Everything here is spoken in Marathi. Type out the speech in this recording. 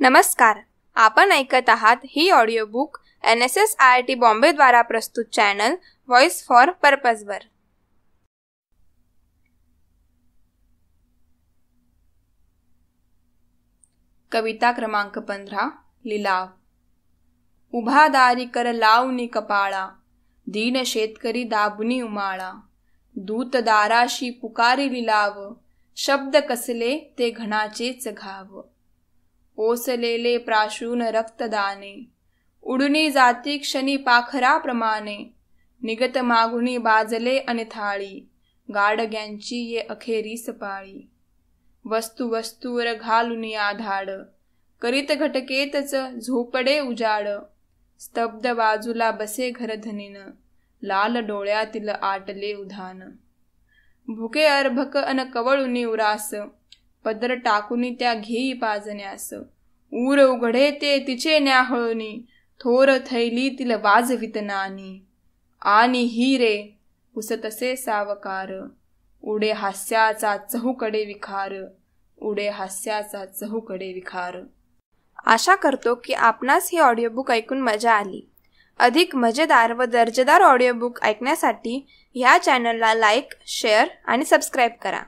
नमस्कार आपण ऐकत आहात ही audio book N S S I I T बॉम्बेद्वारा प्रस्तुत चॅनल व्हॉइस फॉर वर कविता क्रमांक पंधरा लिलाव उभा दारी कर लावणी कपाळा दीन शेतकरी दाबुनी उमाळा दूत दाराशी पुकारी लिलाव शब्द कसले ते घणाचेच घाव ओसलेले प्राशून रक्तदाने उडुनी जाती क्षणी पाखराप्रमाणे निगत मागुनी बाजले अनथाळी गाडग्यांची ये अखेरी सपाळी वस्तू वस्तूवर घालून आधाड करीत घटकेतच झोपडे उजाड स्तब्ध बाजूला बसे घरधनीन लाल डोळ्यातील आटले उधान भुके अर्भक अन कवळुनी उरास पदर टाकून त्या घेई पाजण्यास ऊर उघडे ते तिचे न्याहळणी थोर थैली तिल वाजवित नानी आणि ही रे उसतसे सावकार उडे हास्याचा चहूकडे विखार उडे हास्याचा चहूकडे विखार आशा करतो की आपणास ही ऑडिओबुक ऐकून मजा आली अधिक मजेदार व दर्जेदार ऑडिओबुक ऐकण्यासाठी ह्या चॅनलला लाईक शेअर आणि सबस्क्राईब करा